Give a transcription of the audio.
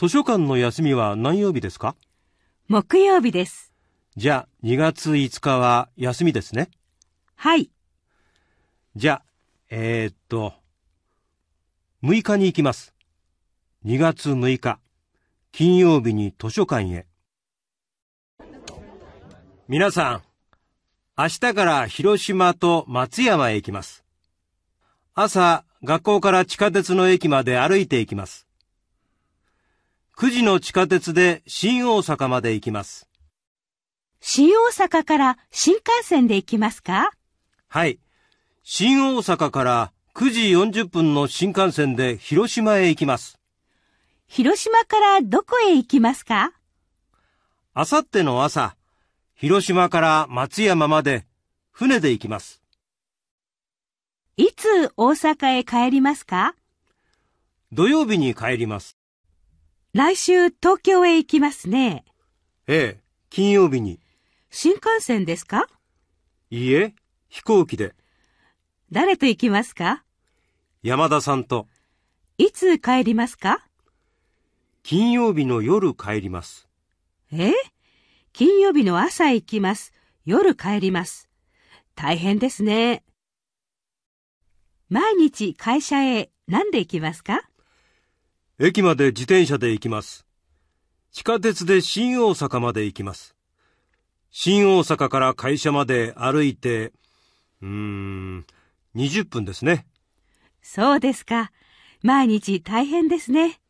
図書館の休みは何曜日ですか木曜日です。じゃあ、2月5日は休みですね。はい。じゃあ、えー、っと、6日に行きます。2月6日、金曜日に図書館へ。皆さん、明日から広島と松山へ行きます。朝、学校から地下鉄の駅まで歩いて行きます。9時の地下鉄で新大阪まで行きます。新大阪から新幹線で行きますかはい。新大阪から9時40分の新幹線で広島へ行きます。広島からどこへ行きますかあさっての朝、広島から松山まで船で行きます。いつ大阪へ帰りますか土曜日に帰ります。来週東京へ行きますね。ええ、金曜日に。新幹線ですかいいえ、飛行機で。誰と行きますか山田さんと。いつ帰りますか金曜日の夜帰ります。ええ、金曜日の朝行きます。夜帰ります。大変ですね。毎日会社へ何で行きますか駅まで自転車で行きます。地下鉄で新大阪まで行きます。新大阪から会社まで歩いて、うーん、20分ですね。そうですか。毎日大変ですね。